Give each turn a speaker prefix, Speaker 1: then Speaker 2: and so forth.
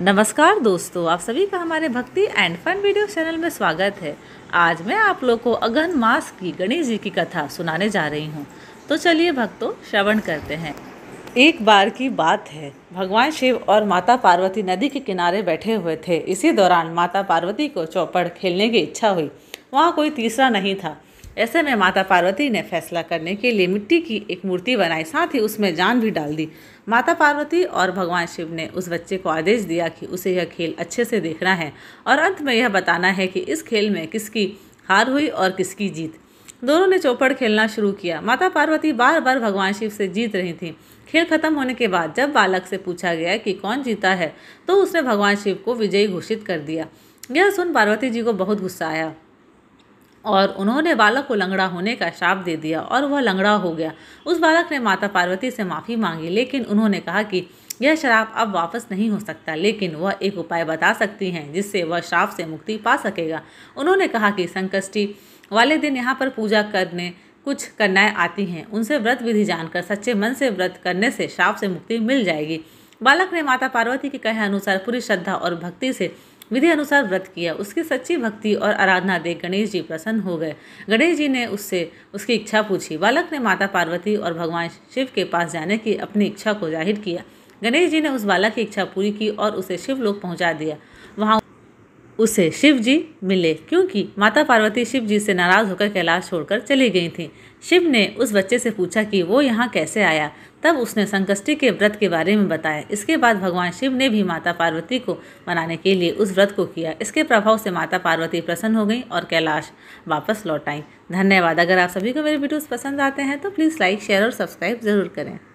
Speaker 1: नमस्कार दोस्तों आप सभी का हमारे भक्ति एंड फन वीडियो चैनल में स्वागत है आज मैं आप लोग को अगन मास की गणेश जी की कथा सुनाने जा रही हूँ तो चलिए भक्तों श्रवण करते हैं एक बार की बात है भगवान शिव और माता पार्वती नदी के किनारे बैठे हुए थे इसी दौरान माता पार्वती को चौपड़ खेलने की इच्छा हुई वहाँ कोई तीसरा नहीं था ऐसे में माता पार्वती ने फैसला करने के लिए मिट्टी की एक मूर्ति बनाई साथ ही उसमें जान भी डाल दी माता पार्वती और भगवान शिव ने उस बच्चे को आदेश दिया कि उसे यह खेल अच्छे से देखना है और अंत में यह बताना है कि इस खेल में किसकी हार हुई और किसकी जीत दोनों ने चौपड़ खेलना शुरू किया माता पार्वती बार बार भगवान शिव से जीत रही थी खेल खत्म होने के बाद जब बालक से पूछा गया कि कौन जीता है तो उसने भगवान शिव को विजयी घोषित कर दिया यह सुन पार्वती जी को बहुत गुस्सा आया और उन्होंने बालक को लंगड़ा होने का श्राप दे दिया और वह लंगड़ा हो गया उस बालक ने माता पार्वती से माफ़ी मांगी लेकिन उन्होंने कहा कि यह शराब अब वापस नहीं हो सकता लेकिन वह एक उपाय बता सकती हैं जिससे वह श्राप से मुक्ति पा सकेगा उन्होंने कहा कि संकष्टि वाले दिन यहाँ पर पूजा करने कुछ कन्याएं आती हैं उनसे व्रत विधि जानकर सच्चे मन से व्रत करने से श्राप से मुक्ति मिल जाएगी बालक ने माता पार्वती के कहे अनुसार पूरी श्रद्धा और भक्ति से विधि अनुसार व्रत किया उसकी सच्ची भक्ति और आराधना देख गणेश जी प्रसन्न हो गए गणेश जी ने उससे उसकी इच्छा पूछी बालक ने माता पार्वती और भगवान शिव के पास जाने की अपनी इच्छा को जाहिर किया गणेश जी ने उस बालक की इच्छा पूरी की और उसे शिवलोक पहुंचा दिया वहाँ उसे शिव जी मिले क्योंकि माता पार्वती शिव जी से नाराज़ होकर कैलाश छोड़कर चली गई थी शिव ने उस बच्चे से पूछा कि वो यहाँ कैसे आया तब उसने संकष्टी के व्रत के बारे में बताया इसके बाद भगवान शिव ने भी माता पार्वती को मनाने के लिए उस व्रत को किया इसके प्रभाव से माता पार्वती प्रसन्न हो गई और कैलाश वापस लौट आई धन्यवाद अगर आप सभी को मेरे वीडियोज़ पसंद आते हैं तो प्लीज़ लाइक शेयर और सब्सक्राइब ज़रूर करें